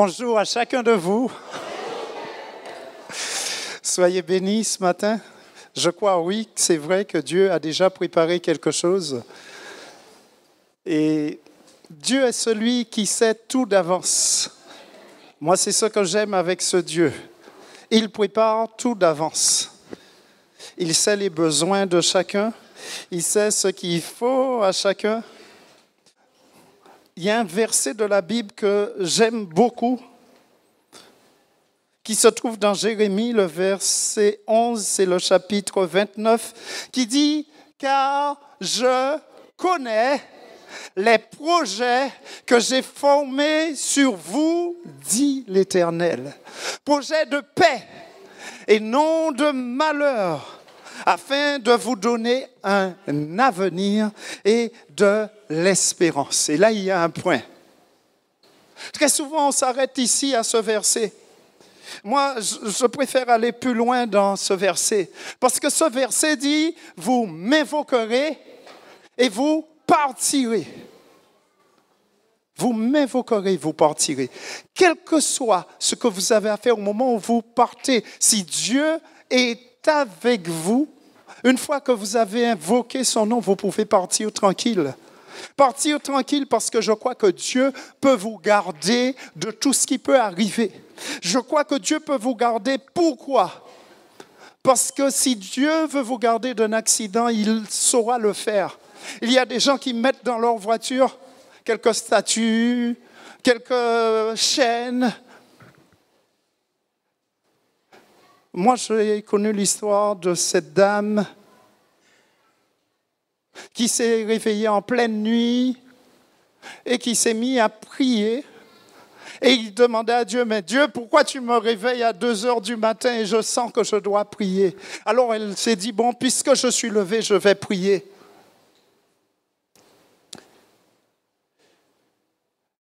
Bonjour à chacun de vous. Soyez bénis ce matin. Je crois, oui, c'est vrai que Dieu a déjà préparé quelque chose. Et Dieu est celui qui sait tout d'avance. Moi, c'est ce que j'aime avec ce Dieu. Il prépare tout d'avance. Il sait les besoins de chacun. Il sait ce qu'il faut à chacun il y a un verset de la Bible que j'aime beaucoup, qui se trouve dans Jérémie, le verset 11, c'est le chapitre 29, qui dit, car je connais les projets que j'ai formés sur vous, dit l'Éternel. Projets de paix et non de malheur afin de vous donner un avenir et de l'espérance. Et là, il y a un point. Très souvent, on s'arrête ici à ce verset. Moi, je préfère aller plus loin dans ce verset, parce que ce verset dit, vous m'invoquerez et vous partirez. Vous m'invoquerez, vous partirez. Quel que soit ce que vous avez à faire au moment où vous partez, si Dieu est avec vous, une fois que vous avez invoqué son nom, vous pouvez partir tranquille. Partir tranquille parce que je crois que Dieu peut vous garder de tout ce qui peut arriver. Je crois que Dieu peut vous garder. Pourquoi Parce que si Dieu veut vous garder d'un accident, il saura le faire. Il y a des gens qui mettent dans leur voiture quelques statues, quelques chaînes, Moi, j'ai connu l'histoire de cette dame qui s'est réveillée en pleine nuit et qui s'est mise à prier. Et il demandait à Dieu, mais Dieu, pourquoi tu me réveilles à 2 heures du matin et je sens que je dois prier Alors elle s'est dit, bon, puisque je suis levée, je vais prier.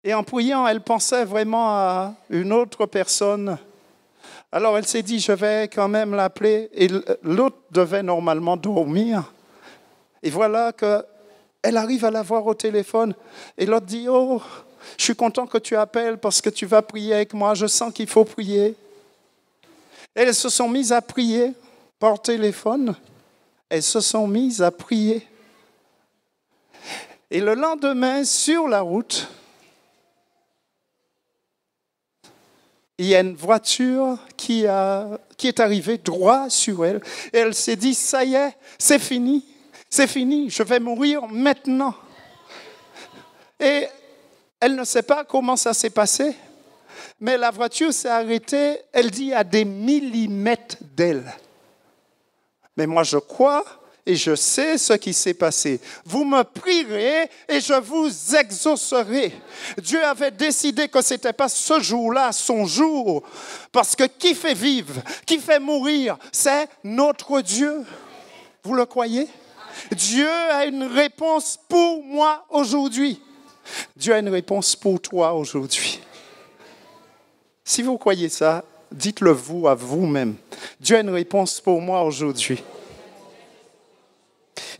Et en priant, elle pensait vraiment à une autre personne alors elle s'est dit, je vais quand même l'appeler. Et l'autre devait normalement dormir. Et voilà qu'elle arrive à la voir au téléphone. Et l'autre dit, oh, je suis content que tu appelles parce que tu vas prier avec moi. Je sens qu'il faut prier. elles se sont mises à prier par téléphone. Elles se sont mises à prier. Et le lendemain, sur la route, il y a une voiture qui, a, qui est arrivée droit sur elle. Et elle s'est dit, ça y est, c'est fini, c'est fini, je vais mourir maintenant. Et elle ne sait pas comment ça s'est passé, mais la voiture s'est arrêtée, elle dit, à des millimètres d'elle. Mais moi, je crois et je sais ce qui s'est passé. Vous me prierez et je vous exaucerai. Dieu avait décidé que ce n'était pas ce jour-là son jour, parce que qui fait vivre, qui fait mourir, c'est notre Dieu. Vous le croyez Dieu a une réponse pour moi aujourd'hui. Dieu a une réponse pour toi aujourd'hui. Si vous croyez ça, dites-le vous à vous-même. Dieu a une réponse pour moi aujourd'hui.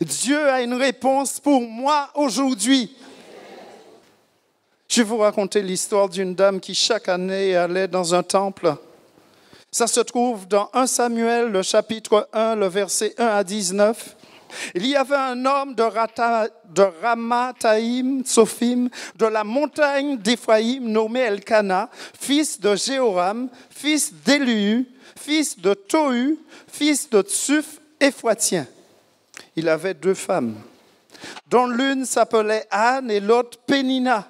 Dieu a une réponse pour moi aujourd'hui. Je vais vous raconter l'histoire d'une dame qui chaque année allait dans un temple. Ça se trouve dans 1 Samuel, le chapitre 1, le verset 1 à 19. Il y avait un homme de, Rata, de Sophim, de la montagne d'Éphraïm, nommé Elkana, fils de Jéoram, fils d'Élu, fils de Tohu, fils de Tsuf, Éphratien il avait deux femmes, dont l'une s'appelait Anne et l'autre Pénina.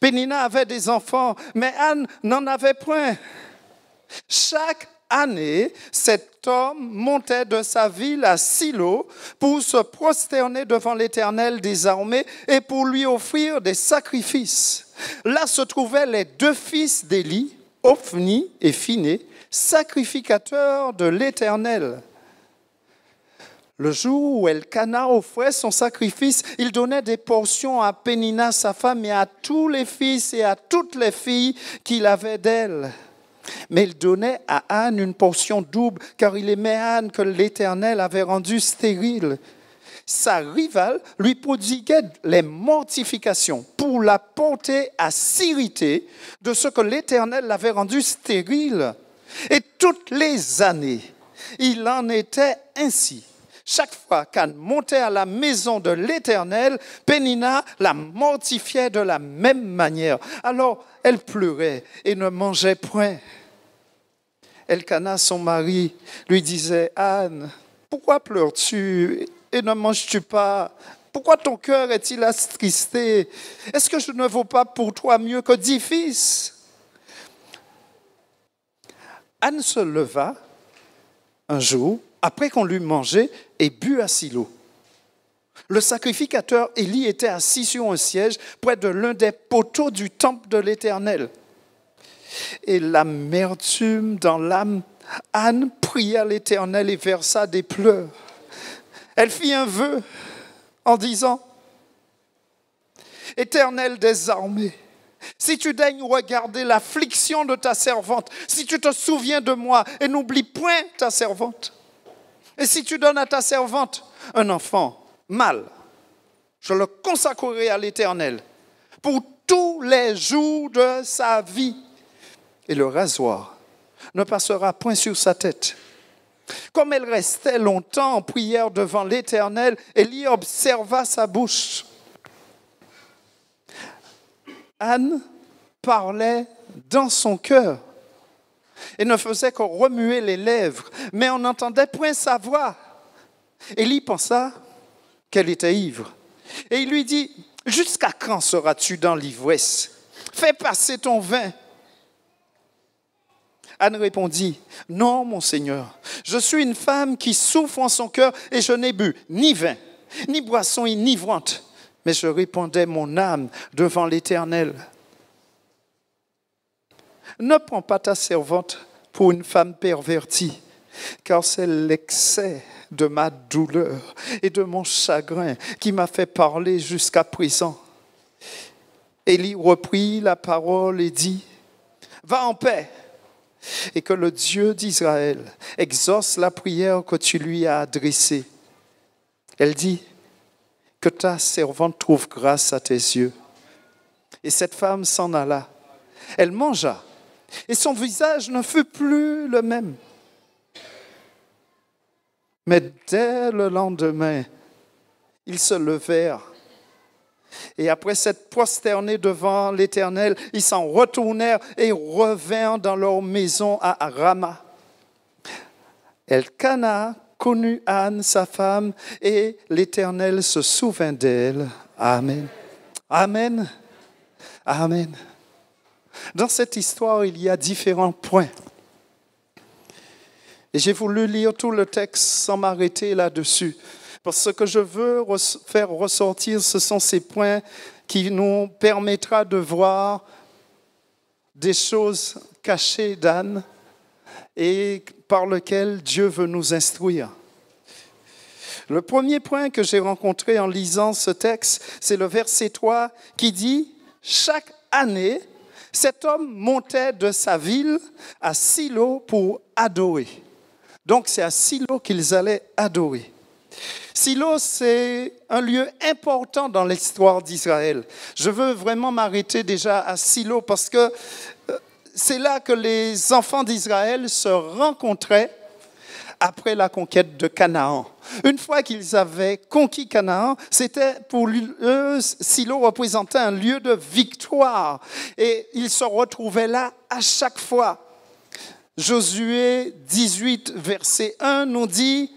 Pénina avait des enfants, mais Anne n'en avait point. Chaque année, cet homme montait de sa ville à Silo pour se prosterner devant l'Éternel des armées et pour lui offrir des sacrifices. Là se trouvaient les deux fils d'Élie, Ophni et Phiné, sacrificateurs de l'Éternel. Le jour où Elkana offrait son sacrifice, il donnait des portions à Pénina, sa femme, et à tous les fils et à toutes les filles qu'il avait d'elle. Mais il donnait à Anne une portion double, car il aimait Anne que l'Éternel avait rendue stérile. Sa rivale lui prodiguait les mortifications pour la porter à s'irriter de ce que l'Éternel l'avait rendue stérile. Et toutes les années, il en était ainsi chaque fois qu'Anne montait à la maison de l'Éternel, Pénina la mortifiait de la même manière. Alors elle pleurait et ne mangeait point. Elkana, son mari, lui disait, Anne, pourquoi pleures-tu et ne manges-tu pas pourquoi ton cœur est-il attristé Est-ce que je ne vaux pas pour toi mieux que dix fils Anne se leva un jour après qu'on l'eut mangé et bu à Silo. Le sacrificateur Élie était assis sur un siège près de l'un des poteaux du temple de l'Éternel. Et l'amertume dans l'âme, Anne pria l'Éternel et versa des pleurs. Elle fit un vœu en disant, Éternel des armées, si tu daignes regarder l'affliction de ta servante, si tu te souviens de moi et n'oublie point ta servante, et si tu donnes à ta servante un enfant mâle, je le consacrerai à l'Éternel pour tous les jours de sa vie. Et le rasoir ne passera point sur sa tête. Comme elle restait longtemps en prière devant l'Éternel, y observa sa bouche. Anne parlait dans son cœur et ne faisait que remuer les lèvres, mais on n'entendait point sa voix. Élie pensa qu'elle était ivre. Et il lui dit, Jusqu'à quand seras-tu dans l'ivresse Fais passer ton vin. Anne répondit, Non, mon Seigneur, je suis une femme qui souffre en son cœur et je n'ai bu ni vin, ni boisson vente, mais je répondais mon âme devant l'Éternel. Ne prends pas ta servante pour une femme pervertie, car c'est l'excès de ma douleur et de mon chagrin qui m'a fait parler jusqu'à présent. Élie reprit la parole et dit, Va en paix, et que le Dieu d'Israël exauce la prière que tu lui as adressée. Elle dit, Que ta servante trouve grâce à tes yeux. Et cette femme s'en alla. Elle mangea et son visage ne fut plus le même. Mais dès le lendemain, ils se levèrent. Et après s'être prosternés devant l'Éternel, ils s'en retournèrent et revinrent dans leur maison à Rama. Elkana connut Anne, sa femme, et l'Éternel se souvint d'elle. Amen. Amen. Amen. Dans cette histoire, il y a différents points. Et j'ai voulu lire tout le texte sans m'arrêter là-dessus. Parce que ce que je veux faire ressortir, ce sont ces points qui nous permettra de voir des choses cachées d'Anne et par lesquelles Dieu veut nous instruire. Le premier point que j'ai rencontré en lisant ce texte, c'est le verset 3 qui dit, chaque année, cet homme montait de sa ville à Silo pour adorer. Donc c'est à Silo qu'ils allaient adorer. Silo, c'est un lieu important dans l'histoire d'Israël. Je veux vraiment m'arrêter déjà à Silo parce que euh, c'est là que les enfants d'Israël se rencontraient après la conquête de Canaan. Une fois qu'ils avaient conquis Canaan, c'était pour eux, Silo représentait un lieu de victoire. Et ils se retrouvaient là à chaque fois. Josué 18, verset 1 nous dit,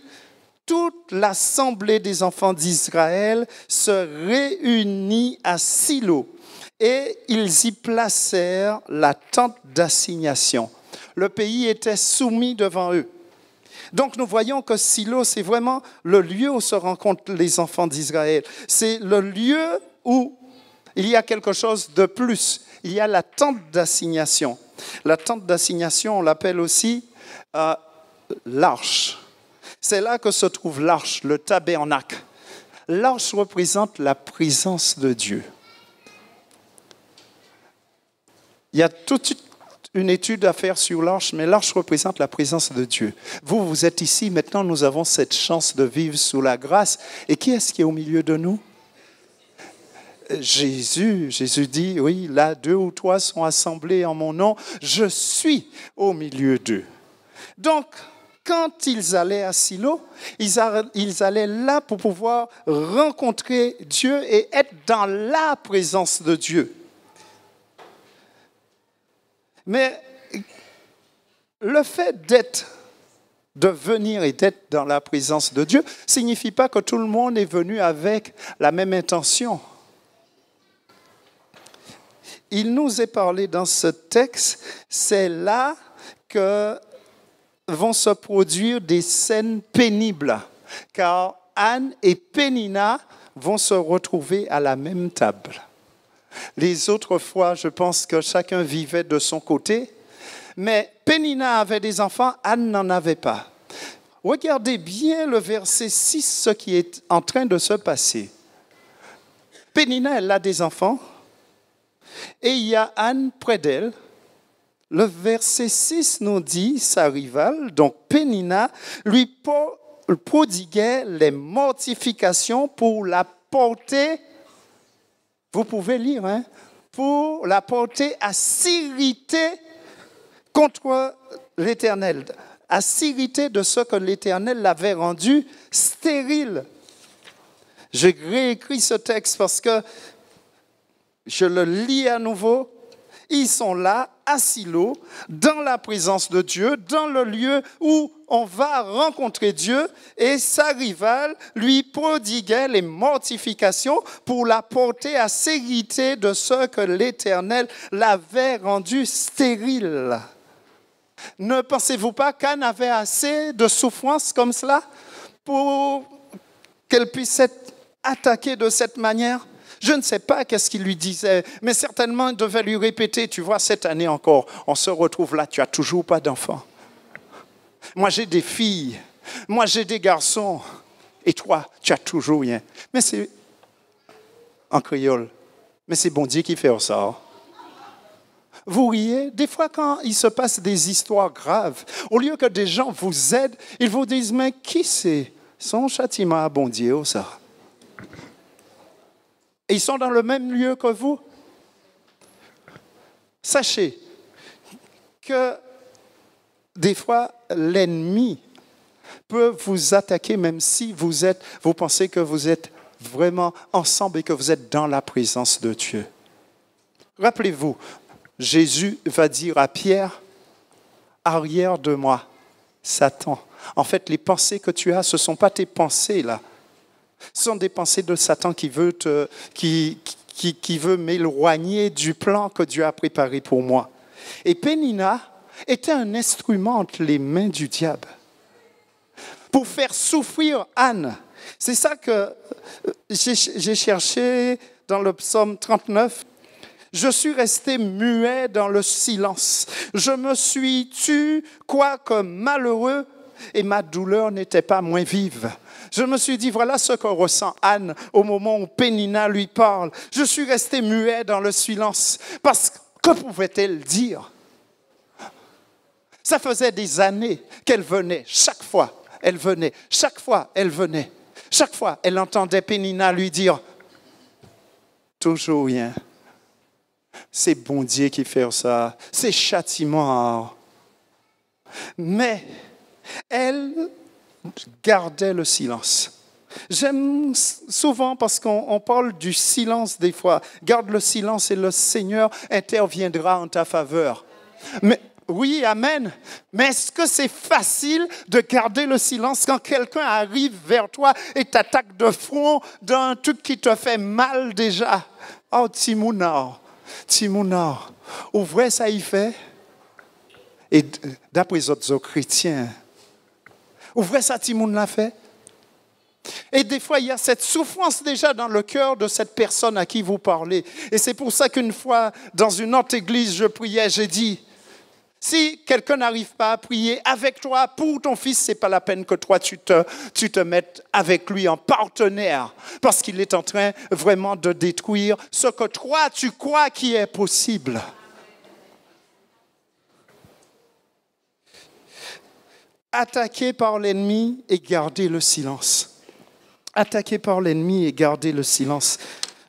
toute l'assemblée des enfants d'Israël se réunit à Silo et ils y placèrent la tente d'assignation. Le pays était soumis devant eux. Donc nous voyons que Silo, c'est vraiment le lieu où se rencontrent les enfants d'Israël. C'est le lieu où il y a quelque chose de plus. Il y a la tente d'assignation. La tente d'assignation, on l'appelle aussi euh, l'arche. C'est là que se trouve l'arche, le tabernacle. L'arche représente la présence de Dieu. Il y a de suite une étude à faire sur l'arche, mais l'arche représente la présence de Dieu. Vous, vous êtes ici, maintenant nous avons cette chance de vivre sous la grâce. Et qui est-ce qui est au milieu de nous Jésus, Jésus dit, oui, là, deux ou trois sont assemblés en mon nom, je suis au milieu d'eux. Donc, quand ils allaient à Silo, ils, allaient là pour pouvoir rencontrer Dieu et être dans la présence de Dieu. Mais le fait d'être, de venir et d'être dans la présence de Dieu, ne signifie pas que tout le monde est venu avec la même intention. Il nous est parlé dans ce texte, c'est là que vont se produire des scènes pénibles, car Anne et Pénina vont se retrouver à la même table. Les autres fois, je pense que chacun vivait de son côté. Mais Pénina avait des enfants, Anne n'en avait pas. Regardez bien le verset 6, ce qui est en train de se passer. Pénina, elle a des enfants. Et il y a Anne près d'elle. Le verset 6 nous dit, sa rivale, donc Pénina, lui prodiguait les mortifications pour la porter vous pouvez lire, hein, pour la porter à s'irriter contre l'Éternel, à s'irriter de ce que l'Éternel l'avait rendu stérile. J'ai réécrit ce texte parce que je le lis à nouveau ils sont là, assis Silo, dans la présence de Dieu, dans le lieu où on va rencontrer Dieu, et sa rivale lui prodiguait les mortifications pour la porter à s'hériter de ce que l'Éternel l'avait rendu stérile. Ne pensez-vous pas qu'Anne avait assez de souffrance comme cela pour qu'elle puisse être attaquée de cette manière je ne sais pas qu'est-ce qu'il lui disait, mais certainement il devait lui répéter, tu vois, cette année encore, on se retrouve là, tu as toujours pas d'enfant. Moi j'ai des filles, moi j'ai des garçons, et toi, tu as toujours rien. Mais c'est en créole, mais c'est bon Dieu qui fait ça. Hein. Vous riez. Des fois, quand il se passe des histoires graves, au lieu que des gens vous aident, ils vous disent, mais qui c'est Son châtiment à bon Dieu, oh, ça et ils sont dans le même lieu que vous, sachez que des fois, l'ennemi peut vous attaquer même si vous, êtes, vous pensez que vous êtes vraiment ensemble et que vous êtes dans la présence de Dieu. Rappelez-vous, Jésus va dire à Pierre, arrière de moi, Satan. En fait, les pensées que tu as, ce ne sont pas tes pensées là. Ce sont des pensées de Satan qui veut, qui, veut m'éloigner du plan que Dieu a préparé pour moi. Et Pénina était un instrument entre les mains du diable pour faire souffrir Anne. C'est ça que euh, j'ai cherché dans le psaume 39. Je suis resté muet dans le silence. Je me suis tu, quoique malheureux, et ma douleur n'était pas moins vive. Je me suis dit, voilà ce que ressent Anne au moment où Pénina lui parle. Je suis resté muet dans le silence parce que pouvait-elle dire Ça faisait des années qu'elle venait, chaque fois elle venait, chaque fois elle venait, chaque fois elle entendait Pénina lui dire, toujours rien. C'est bon Dieu qui fait ça, c'est châtiment. Mais elle gardait le silence. J'aime souvent parce qu'on parle du silence des fois. Garde le silence et le Seigneur interviendra en ta faveur. Mais oui, amen. Mais est-ce que c'est facile de garder le silence quand quelqu'un arrive vers toi et t'attaque de front d'un truc qui te fait mal déjà Oh, Timouna, au ouvrez ça y fait. Et d'après les autres chrétiens, vous vrai, ça, Timoun l'a fait et des fois, il y a cette souffrance déjà dans le cœur de cette personne à qui vous parlez. Et c'est pour ça qu'une fois, dans une autre église, je priais, j'ai dit, si quelqu'un n'arrive pas à prier avec toi pour ton fils, ce n'est pas la peine que toi tu te, tu te mettes avec lui en partenaire parce qu'il est en train vraiment de détruire ce que toi tu crois qui est possible. attaqué par l'ennemi et garder le silence. Attaqué par l'ennemi et garder le silence.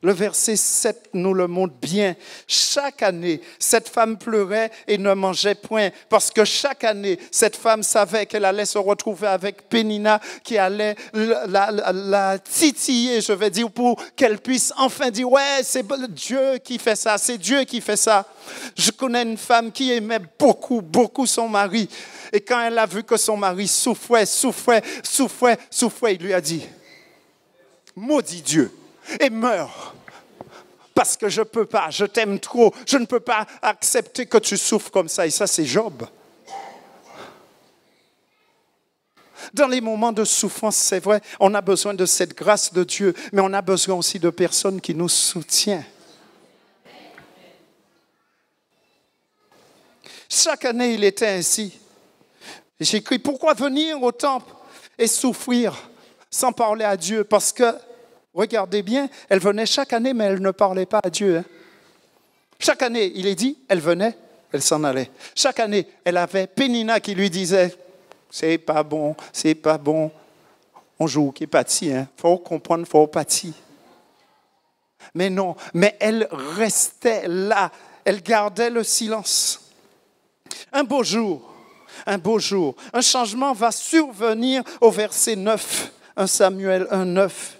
Le verset 7 nous le montre bien. Chaque année, cette femme pleurait et ne mangeait point parce que chaque année, cette femme savait qu'elle allait se retrouver avec Pénina qui allait la, titiller, je vais dire, pour qu'elle puisse enfin dire, ouais, c'est Dieu qui fait ça, c'est Dieu qui fait ça. Je connais une femme qui aimait beaucoup, beaucoup son mari. Et quand elle a vu que son mari souffrait, souffrait, souffrait, souffrait, il lui a dit, maudit Dieu et meurs. Parce que je ne peux pas, je t'aime trop, je ne peux pas accepter que tu souffres comme ça. Et ça, c'est Job. Dans les moments de souffrance, c'est vrai, on a besoin de cette grâce de Dieu, mais on a besoin aussi de personnes qui nous soutiennent. Chaque année, il était ainsi. J'écris, pourquoi venir au temple et souffrir sans parler à Dieu Parce que Regardez bien, elle venait chaque année, mais elle ne parlait pas à Dieu. Hein. Chaque année, il est dit, elle venait, elle s'en allait. Chaque année, elle avait Pénina qui lui disait, c'est pas bon, c'est pas bon. On joue qui pâtit, hein. Faut comprendre, faut patie. Mais non, mais elle restait là, elle gardait le silence. Un beau jour, un beau jour, un changement va survenir au verset 9, 1 Samuel 1, 9.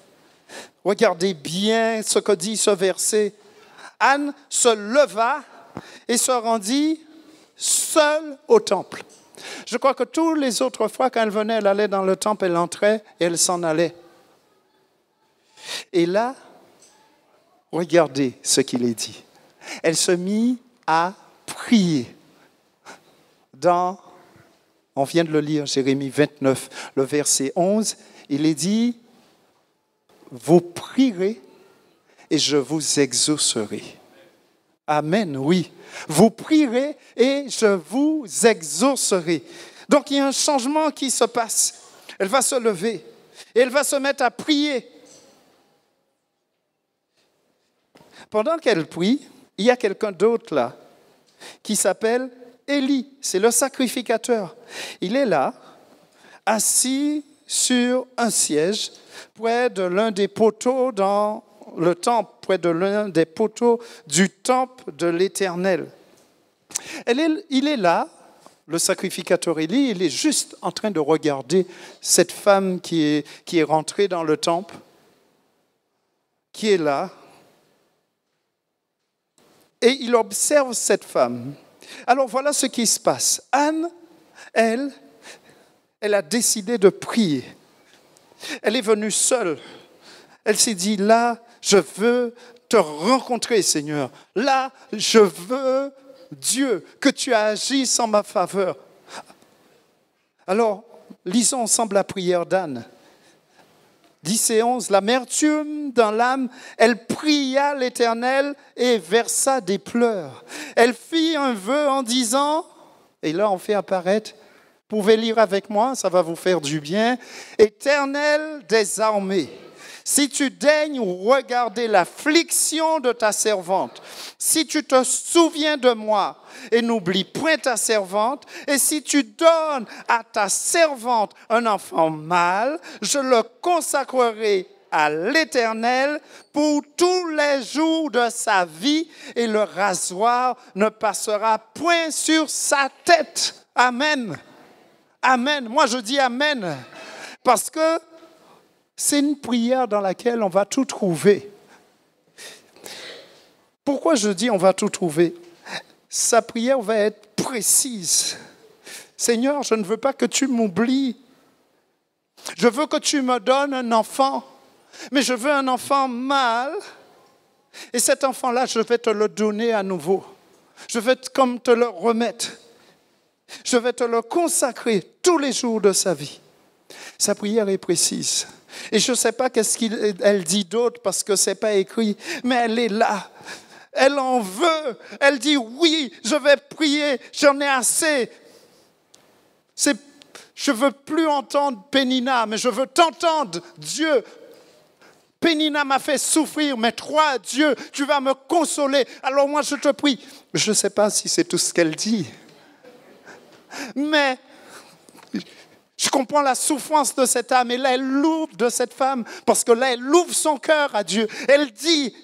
Regardez bien ce que dit ce verset. Anne se leva et se rendit seule au temple. Je crois que toutes les autres fois, quand elle venait, elle allait dans le temple, elle entrait et elle s'en allait. Et là, regardez ce qu'il est dit. Elle se mit à prier dans, on vient de le lire, Jérémie 29, le verset 11, il est dit, vous prierez et je vous exaucerai. Amen, oui. Vous prierez et je vous exaucerai. Donc il y a un changement qui se passe. Elle va se lever et elle va se mettre à prier. Pendant qu'elle prie, il y a quelqu'un d'autre là qui s'appelle Élie. C'est le sacrificateur. Il est là, assis sur un siège près de l'un des poteaux dans le temple, près de l'un des poteaux du temple de l'Éternel. il est là, le sacrificateur Élie, il est juste en train de regarder cette femme qui est, qui est rentrée dans le temple, qui est là. Et il observe cette femme. Alors voilà ce qui se passe. Anne, elle, elle a décidé de prier. Elle est venue seule. Elle s'est dit, là, je veux te rencontrer, Seigneur. Là, je veux, Dieu, que tu agisses en ma faveur. Alors, lisons ensemble la prière d'Anne. 10 et 11, l'amertume dans l'âme, elle pria l'Éternel et versa des pleurs. Elle fit un vœu en disant, et là on fait apparaître pouvez lire avec moi, ça va vous faire du bien. Éternel des armées, si tu daignes regarder l'affliction de ta servante, si tu te souviens de moi et n'oublie point ta servante, et si tu donnes à ta servante un enfant mâle, je le consacrerai à l'Éternel pour tous les jours de sa vie, et le rasoir ne passera point sur sa tête. Amen. Amen. Moi, je dis Amen. Parce que c'est une prière dans laquelle on va tout trouver. Pourquoi je dis on va tout trouver Sa prière va être précise. Seigneur, je ne veux pas que tu m'oublies. Je veux que tu me donnes un enfant, mais je veux un enfant mâle. Et cet enfant-là, je vais te le donner à nouveau. Je vais comme te le remettre. Je vais te le consacrer tous les jours de sa vie. Sa prière est précise. Et je ne sais pas qu'est-ce qu'elle dit d'autre parce que ce n'est pas écrit, mais elle est là. Elle en veut. Elle dit oui, je vais prier, j'en ai assez. je ne veux plus entendre Pénina, mais je veux t'entendre, Dieu. Pénina m'a fait souffrir, mais toi, Dieu, tu vas me consoler. Alors moi, je te prie. Je ne sais pas si c'est tout ce qu'elle dit mais je comprends la souffrance de cette âme. Et là, elle l'ouvre de cette femme, parce que là, elle ouvre son cœur à Dieu. Elle dit,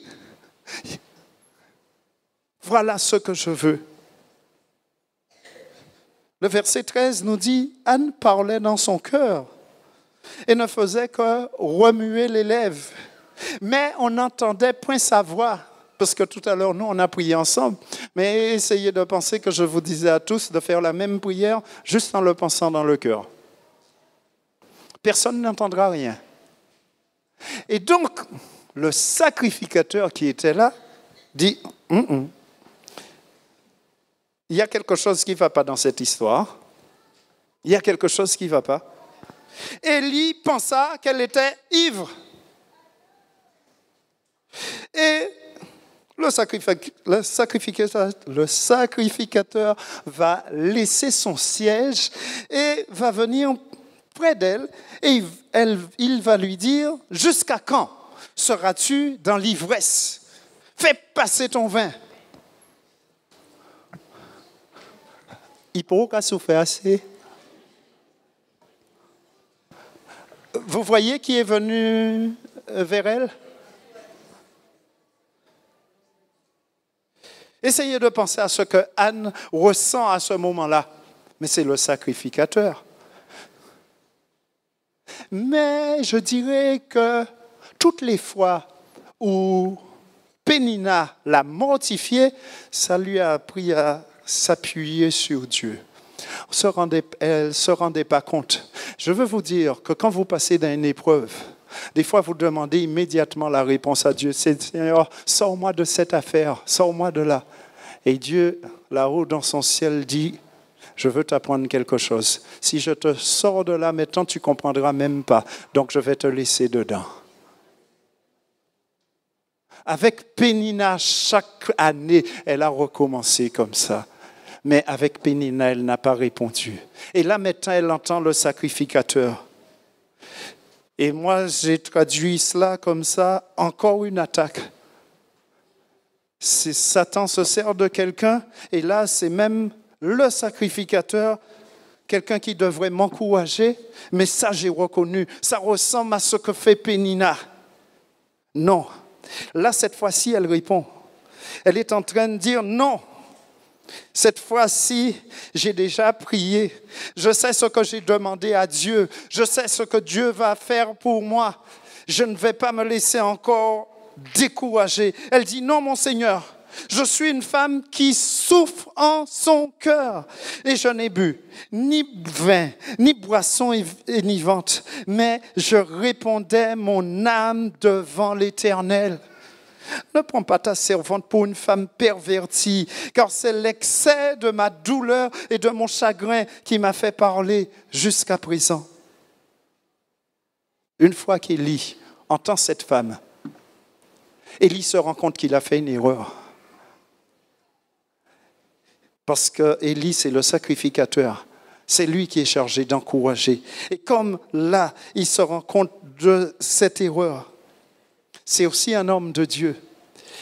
voilà ce que je veux. Le verset 13 nous dit, Anne parlait dans son cœur et ne faisait que remuer les lèvres. Mais on n'entendait point sa voix parce que tout à l'heure, nous, on a prié ensemble, mais essayez de penser que je vous disais à tous de faire la même prière juste en le pensant dans le cœur. Personne n'entendra rien. Et donc, le sacrificateur qui était là dit, hum, hum. il y a quelque chose qui ne va pas dans cette histoire. Il y a quelque chose qui ne va pas. Élie pensa qu'elle était ivre. Et le sacrificateur, va laisser son siège et va venir près d'elle et il va lui dire, jusqu'à quand seras-tu dans l'ivresse Fais passer ton vin. a souffert assez. Vous voyez qui est venu euh, vers elle Essayez de penser à ce que Anne ressent à ce moment-là. Mais c'est le sacrificateur. Mais je dirais que toutes les fois où Pénina l'a mortifié, ça lui a appris à s'appuyer sur Dieu. Se rendait, elle ne se rendait pas compte. Je veux vous dire que quand vous passez dans une épreuve, des fois, vous demandez immédiatement la réponse à Dieu. C'est Seigneur, sors-moi de cette affaire, sors-moi de là. Et Dieu, là-haut dans son ciel, dit, je veux t'apprendre quelque chose. Si je te sors de là maintenant, tu comprendras même pas. Donc je vais te laisser dedans. Avec Pénina, chaque année, elle a recommencé comme ça. Mais avec Pénina, elle n'a pas répondu. Et là maintenant, elle entend le sacrificateur. Et moi, j'ai traduit cela comme ça, encore une attaque. Satan se sert de quelqu'un, et là, c'est même le sacrificateur, quelqu'un qui devrait m'encourager, mais ça, j'ai reconnu, ça ressemble à ce que fait Pénina. Non. Là, cette fois-ci, elle répond. Elle est en train de dire non, cette fois-ci, j'ai déjà prié. Je sais ce que j'ai demandé à Dieu. Je sais ce que Dieu va faire pour moi. Je ne vais pas me laisser encore décourager. Elle dit, non, mon Seigneur, je suis une femme qui souffre en son cœur. Et je n'ai bu ni vin, ni boisson vente, mais je répondais mon âme devant l'Éternel. Ne prends pas ta servante pour une femme pervertie, car c'est l'excès de ma douleur et de mon chagrin qui m'a fait parler jusqu'à présent. Une fois qu'Élie entend cette femme, Élie se rend compte qu'il a fait une erreur. Parce que Élie, c'est le sacrificateur. C'est lui qui est chargé d'encourager. Et comme là, il se rend compte de cette erreur, c'est aussi un homme de Dieu.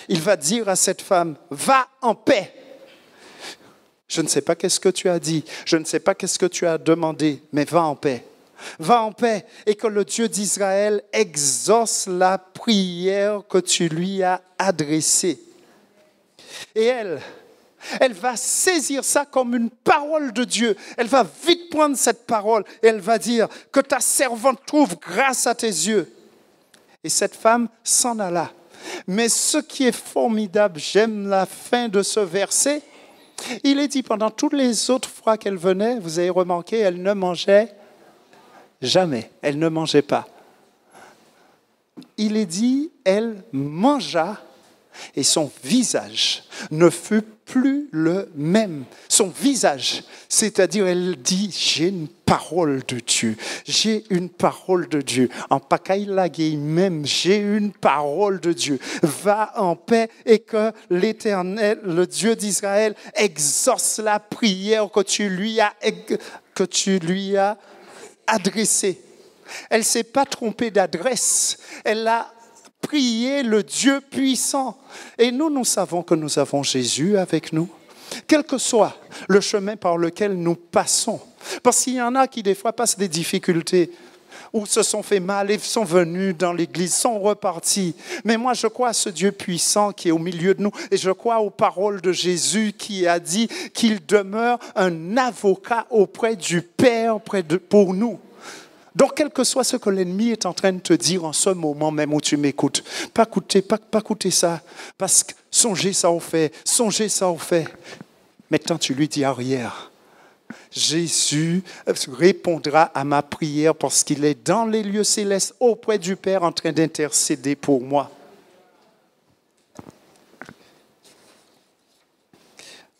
Il va dire à cette femme, va en paix. Je ne sais pas qu'est-ce que tu as dit, je ne sais pas qu'est-ce que tu as demandé, mais va en paix. Va en paix et que le Dieu d'Israël exauce la prière que tu lui as adressée. Et elle, elle va saisir ça comme une parole de Dieu. Elle va vite prendre cette parole et elle va dire, que ta servante trouve grâce à tes yeux. Et cette femme s'en alla. Mais ce qui est formidable, j'aime la fin de ce verset, il est dit pendant toutes les autres fois qu'elle venait, vous avez remarqué, elle ne mangeait jamais, elle ne mangeait pas. Il est dit, elle mangea et son visage ne fut plus le même. Son visage, c'est-à-dire elle dit, j'ai une parole de Dieu, j'ai une parole de Dieu. En pakaïlagé même, j'ai une parole de Dieu. Va en paix et que l'Éternel, le Dieu d'Israël, exauce la prière que tu lui as, que tu lui as adressée. Elle ne s'est pas trompée d'adresse. Elle a prier le Dieu puissant. Et nous, nous savons que nous avons Jésus avec nous, quel que soit le chemin par lequel nous passons. Parce qu'il y en a qui, des fois, passent des difficultés ou se sont fait mal et sont venus dans l'Église, sont repartis. Mais moi, je crois à ce Dieu puissant qui est au milieu de nous et je crois aux paroles de Jésus qui a dit qu'il demeure un avocat auprès du Père pour nous. Donc, quel que soit ce que l'ennemi est en train de te dire en ce moment même où tu m'écoutes, pas écouter, pas, pas coûter ça, parce que songez ça au fait, songez ça au fait. Maintenant, tu lui dis arrière. Jésus répondra à ma prière parce qu'il est dans les lieux célestes auprès du Père en train d'intercéder pour moi.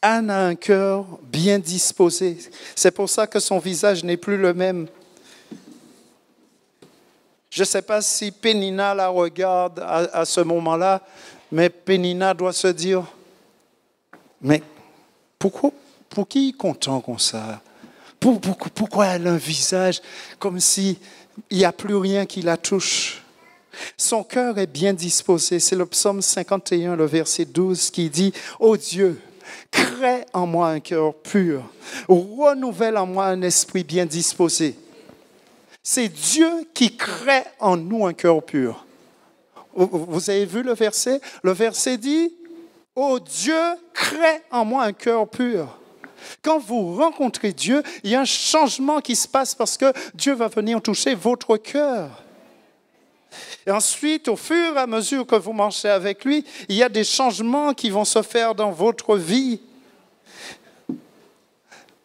Anne a un cœur bien disposé. C'est pour ça que son visage n'est plus le même. Je ne sais pas si Pénina la regarde à, ce moment-là, mais Pénina doit se dire, mais pourquoi, pour qui il est content comme ça Pourquoi elle a un visage comme s'il il n'y a plus rien qui la touche Son cœur est bien disposé. C'est le psaume 51, le verset 12, qui dit, Ô oh Dieu, crée en moi un cœur pur, renouvelle en moi un esprit bien disposé. C'est Dieu qui crée en nous un cœur pur. Vous avez vu le verset Le verset dit, Oh Dieu, crée en moi un cœur pur. Quand vous rencontrez Dieu, il y a un changement qui se passe parce que Dieu va venir toucher votre cœur. Et ensuite, au fur et à mesure que vous marchez avec lui, il y a des changements qui vont se faire dans votre vie.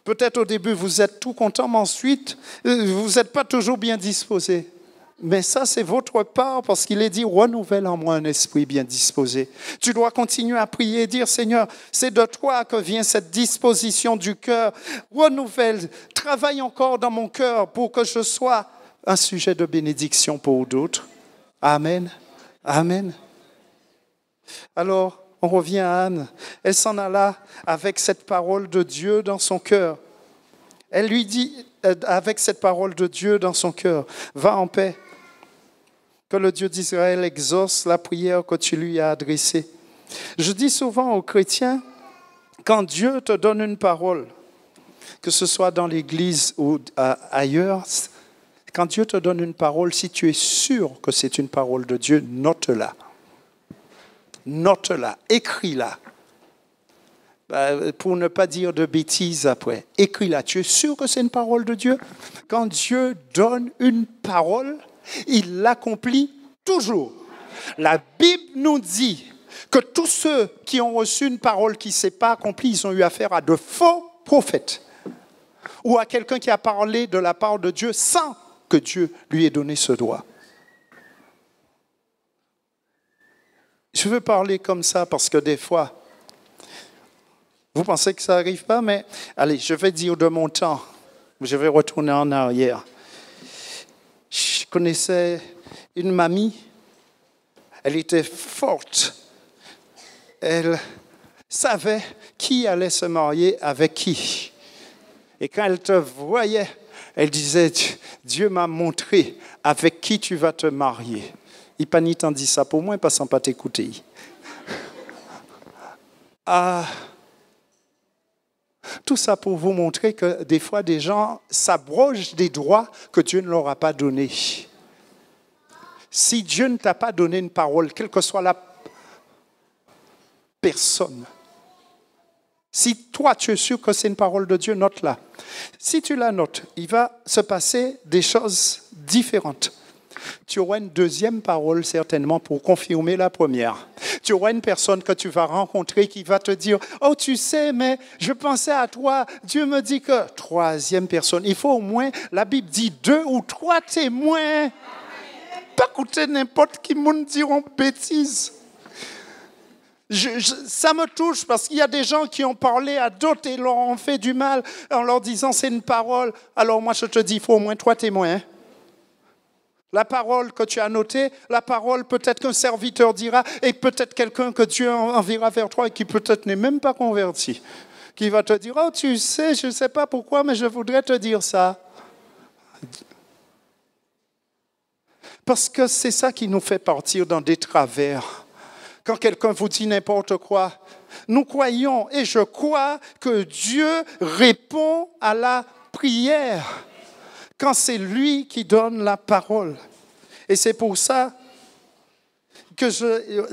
Peut-être au début, vous êtes tout content, mais ensuite, euh, vous n'êtes pas toujours bien disposé. Mais ça, c'est votre part parce qu'il est dit, renouvelle en moi un esprit bien disposé. Tu dois continuer à prier et dire, Seigneur, c'est de toi que vient cette disposition du cœur. Renouvelle, travaille encore dans mon cœur pour que je sois un sujet de bénédiction pour d'autres. Amen. Amen. Alors, on revient à Anne. Elle s'en alla avec cette parole de Dieu dans son cœur. Elle lui dit, euh, avec cette parole de Dieu dans son cœur, va en paix. Que le Dieu d'Israël exauce la prière que tu lui as adressée. Je dis souvent aux chrétiens, quand Dieu te donne une parole, que ce soit dans l'Église ou ailleurs, quand Dieu te donne une parole, si tu es sûr que c'est une parole de Dieu, note-la note-la, écris-la. Bah, pour ne pas dire de bêtises après, écris-la. Tu es sûr que c'est une parole de Dieu Quand Dieu donne une parole, il l'accomplit toujours. La Bible nous dit que tous ceux qui ont reçu une parole qui ne s'est pas accomplie, ils ont eu affaire à de faux prophètes ou à quelqu'un qui a parlé de la parole de Dieu sans que Dieu lui ait donné ce droit. Je veux parler comme ça parce que des fois, vous pensez que ça n'arrive pas, mais allez, je vais dire de mon temps. Je vais retourner en arrière. Je connaissais une mamie. Elle était forte. Elle savait qui allait se marier avec qui. Et quand elle te voyait, elle disait, Dieu m'a montré avec qui tu vas te marier il dit ça pour moi, pas sans pas t'écouter. ah, tout ça pour vous montrer que des fois, des gens s'abrogent des droits que Dieu ne leur a pas donnés. Si Dieu ne t'a pas donné une parole, quelle que soit la personne, si toi tu es sûr que c'est une parole de Dieu, note-la. Si tu la notes, il va se passer des choses différentes tu auras une deuxième parole certainement pour confirmer la première. Tu auras une personne que tu vas rencontrer qui va te dire, oh tu sais, mais je pensais à toi, Dieu me dit que... Troisième personne, il faut au moins, la Bible dit deux ou trois témoins. Pas écouter n'importe qui me diront bêtises. Je, ça me touche parce qu'il y a des gens qui ont parlé à d'autres et leur ont fait du mal en leur disant c'est une parole. Alors moi je te dis, il faut au moins trois témoins. Hein. La parole que tu as notée, la parole peut-être qu'un serviteur dira, et peut-être quelqu'un que Dieu enverra vers toi et qui peut-être n'est même pas converti, qui va te dire, oh tu sais, je ne sais pas pourquoi, mais je voudrais te dire ça. Parce que c'est ça qui nous fait partir dans des travers. Quand quelqu'un vous dit n'importe quoi, nous croyons et je crois que Dieu répond à la prière quand c'est lui qui donne la parole. Et c'est pour ça que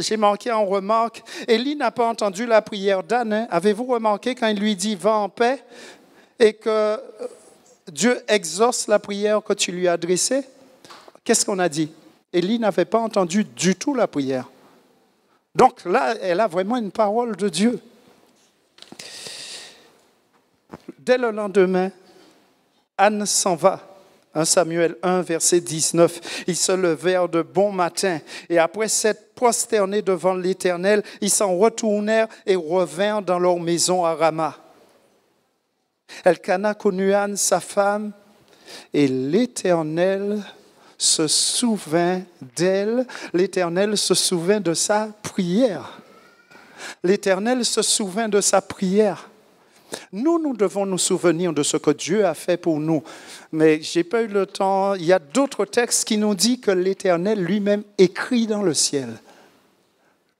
j'ai manqué en remarque. Élie n'a pas entendu la prière d'Anne. Avez-vous remarqué quand il lui dit va en paix et que Dieu exauce la prière que tu lui as adressée Qu'est-ce qu'on a dit Elie n'avait pas entendu du tout la prière. Donc là, elle a vraiment une parole de Dieu. Dès le lendemain, Anne s'en va. 1 Samuel 1, verset 19. Ils se levèrent de bon matin et après s'être prosternés devant l'Éternel, ils s'en retournèrent et revinrent dans leur maison à Rama. Elkana connut Anne, sa femme, et l'Éternel se souvint d'elle, l'Éternel se souvint de sa prière. L'Éternel se souvint de sa prière. Nous, nous devons nous souvenir de ce que Dieu a fait pour nous. Mais j'ai pas eu le temps. Il y a d'autres textes qui nous disent que l'Éternel lui-même écrit dans le ciel.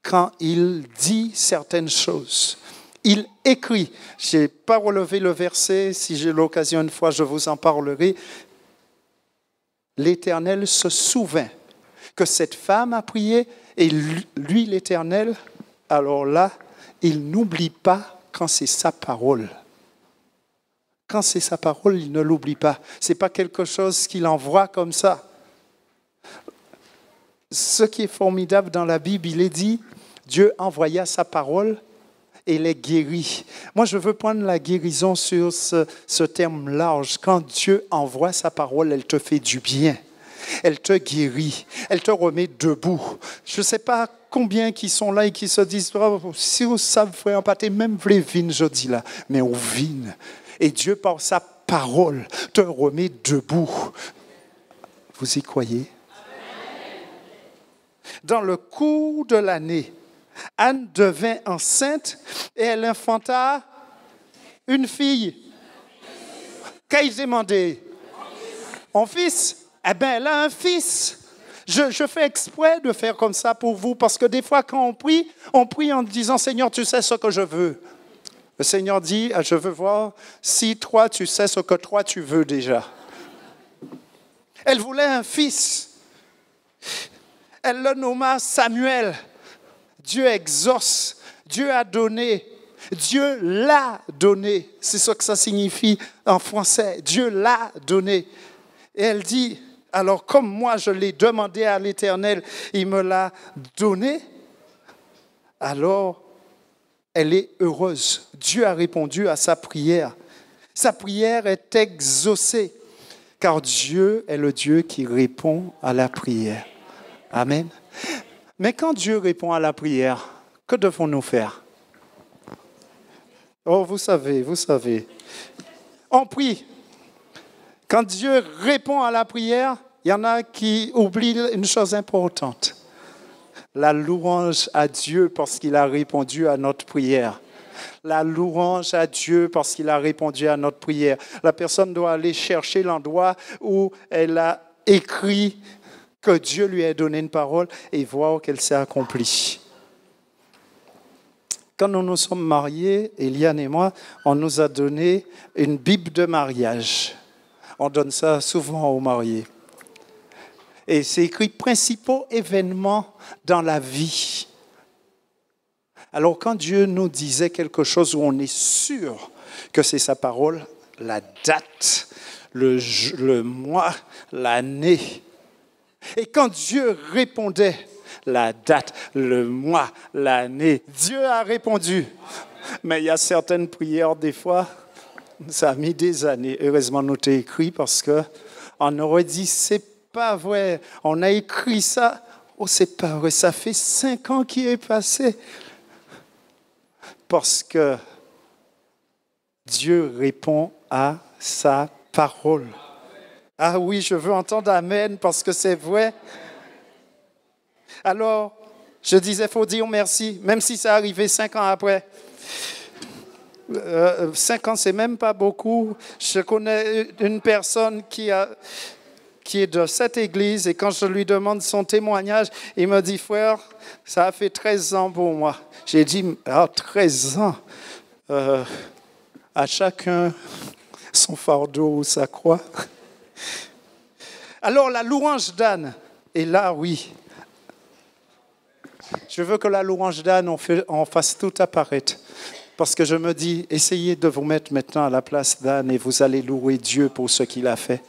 Quand il dit certaines choses, il écrit. Je n'ai pas relevé le verset. Si j'ai l'occasion une fois, je vous en parlerai. L'Éternel se souvint que cette femme a prié et lui, l'Éternel, alors là, il n'oublie pas quand c'est sa parole. Quand c'est sa parole, il ne l'oublie pas. C'est pas quelque chose qu'il envoie comme ça. Ce qui est formidable dans la Bible, il est dit, Dieu envoya sa parole et les guérit. Moi, je veux prendre la guérison sur ce, terme large. Quand Dieu envoie sa parole, elle te fait du bien. Elle te guérit. Elle te remet debout. Je ne sais pas combien qui sont là et qui se disent, oh, si vous savez vous un même les vignes, je dis là, mais on vine. Et Dieu, par sa parole, te remet debout. Vous y croyez Dans le cours de l'année, Anne devint enceinte et elle enfanta une fille. t il demandé Un fils Eh bien, elle a un fils. Je, fais exprès de faire comme ça pour vous, parce que des fois, quand on prie, on prie en disant, Seigneur, tu sais ce que je veux. Le Seigneur dit, ah, je veux voir si toi, tu sais ce que toi, tu veux déjà. Elle voulait un fils. Elle le nomma Samuel. Dieu exauce. Dieu a donné. Dieu l'a donné. C'est ce que ça signifie en français. Dieu l'a donné. Et elle dit, alors comme moi je l'ai demandé à l'Éternel, il me l'a donné, alors elle est heureuse. Dieu a répondu à sa prière. Sa prière est exaucée, car Dieu est le Dieu qui répond à la prière. Amen. Mais quand Dieu répond à la prière, que devons-nous faire Oh, vous savez, vous savez. On prie, quand Dieu répond à la prière, il y en a qui oublient une chose importante. La louange à Dieu parce qu'il a répondu à notre prière. La louange à Dieu parce qu'il a répondu à notre prière. La personne doit aller chercher l'endroit où elle a écrit que Dieu lui a donné une parole et voir qu'elle s'est accomplie. Quand nous nous sommes mariés, Eliane et moi, on nous a donné une Bible de mariage. On donne ça souvent aux mariés. Et c'est écrit principaux événements dans la vie. Alors quand Dieu nous disait quelque chose où on est sûr que c'est sa parole, la date, le, mois, l'année. Et quand Dieu répondait, la date, le mois, l'année, Dieu a répondu. Mais il y a certaines prières des fois ça a mis des années. Heureusement, nous t'ai écrit parce que on aurait dit c'est pas vrai. On a écrit ça. Oh, c'est pas vrai. Ça fait cinq ans qui est passé. Parce que Dieu répond à sa parole. Ah oui, je veux entendre Amen parce que c'est vrai. Alors, je disais, faut dire merci, même si ça arrivait cinq ans après. Euh, Cinq 5 ans, c'est même pas beaucoup. Je connais une personne qui a qui est de cette église, et quand je lui demande son témoignage, il me dit, frère, ça a fait 13 ans pour moi. J'ai dit, 13 ah, ans, euh, à chacun son fardeau ou sa croix. Alors la louange d'âne, et là, oui, je veux que la louange d'âne, on, on fasse tout apparaître. Parce que je me dis, essayez de vous mettre maintenant à la place d'Anne et vous allez louer Dieu pour ce qu'il a fait.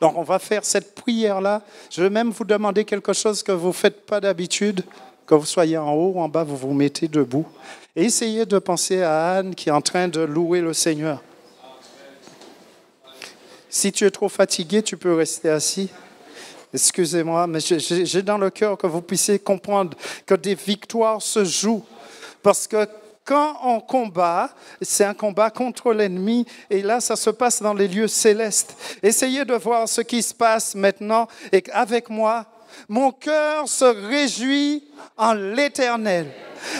Donc on va faire cette prière-là. Je vais même vous demander quelque chose que vous ne faites pas d'habitude. Que vous soyez en haut ou en bas, vous vous mettez debout. Et essayez de penser à Anne qui est en train de louer le Seigneur. Si tu es trop fatigué, tu peux rester assis. Excusez-moi, mais j'ai dans le cœur que vous puissiez comprendre que des victoires se jouent. Parce que quand on combat, c'est un combat contre l'ennemi. Et là, ça se passe dans les lieux célestes. Essayez de voir ce qui se passe maintenant et avec moi. Mon cœur se réjouit en l'éternel.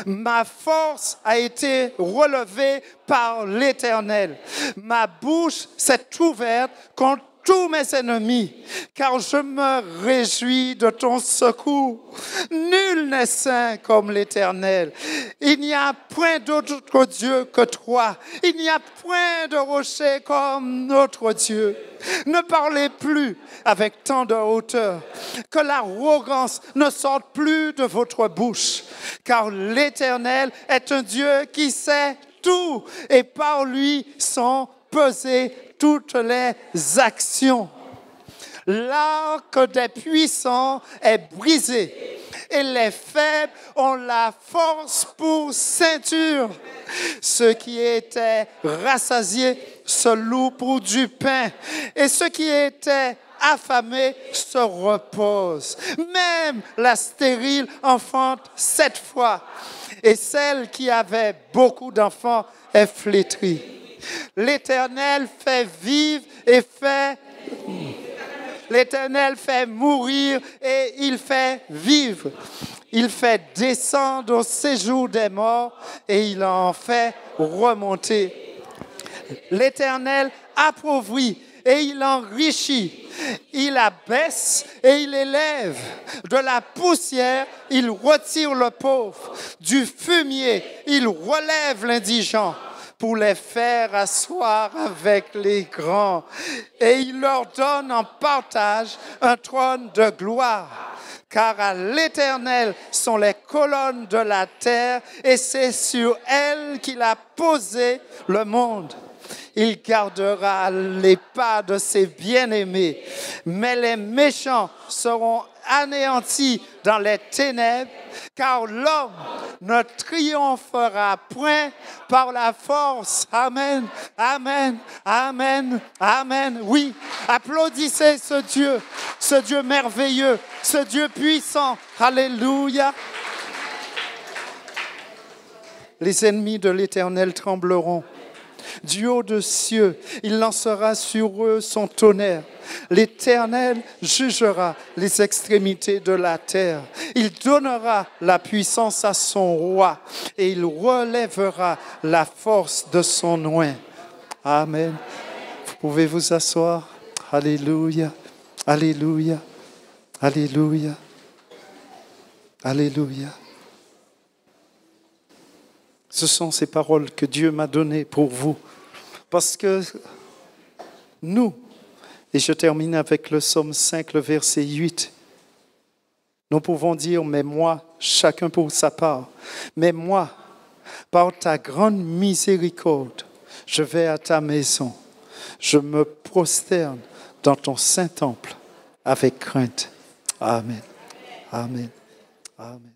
Ma force a été relevée par l'éternel. Ma bouche s'est ouverte contre tous mes ennemis, car je me réjouis de ton secours. Nul n'est saint comme l'Éternel. Il n'y a point d'autre Dieu que toi. Il n'y a point de rocher comme notre Dieu. Ne parlez plus avec tant de hauteur, que l'arrogance ne sorte plus de votre bouche, car l'Éternel est un Dieu qui sait tout, et par lui sont pesés toutes les actions. L'arc des puissants est brisé et les faibles ont la force pour ceinture. Ceux qui étaient rassasiés se louent pour du pain et ceux qui étaient affamés se reposent. Même la stérile enfante cette fois et celle qui avait beaucoup d'enfants est flétrie. L'Éternel fait vivre et fait... L'Éternel fait mourir et il fait vivre. Il fait descendre au séjour des morts et il en fait remonter. L'Éternel appauvrit et il enrichit. Il abaisse et il élève. De la poussière, il retire le pauvre. Du fumier, il relève l'indigent pour les faire asseoir avec les grands. Et il leur donne en partage un trône de gloire. Car à l'Éternel sont les colonnes de la terre et c'est sur elles qu'il a posé le monde. Il gardera les pas de ses bien-aimés, mais les méchants seront anéanti dans les ténèbres, car l'homme ne triomphera point par la force. Amen, amen, amen, amen. Oui, applaudissez ce Dieu, ce Dieu merveilleux, ce Dieu puissant. Alléluia. Les ennemis de l'Éternel trembleront. Du haut de cieux, il lancera sur eux son tonnerre l'Éternel jugera les extrémités de la terre. Il donnera la puissance à son roi et il relèvera la force de son oin. Amen. Vous pouvez vous asseoir. Alléluia. Alléluia. Alléluia. Alléluia. Ce sont ces paroles que Dieu m'a données pour vous. Parce que nous, et je termine avec le psaume 5, le verset 8. Nous pouvons dire, mais moi, chacun pour sa part, mais moi, par ta grande miséricorde, je vais à ta maison, je me prosterne dans ton saint temple avec crainte. Amen. Amen. Amen.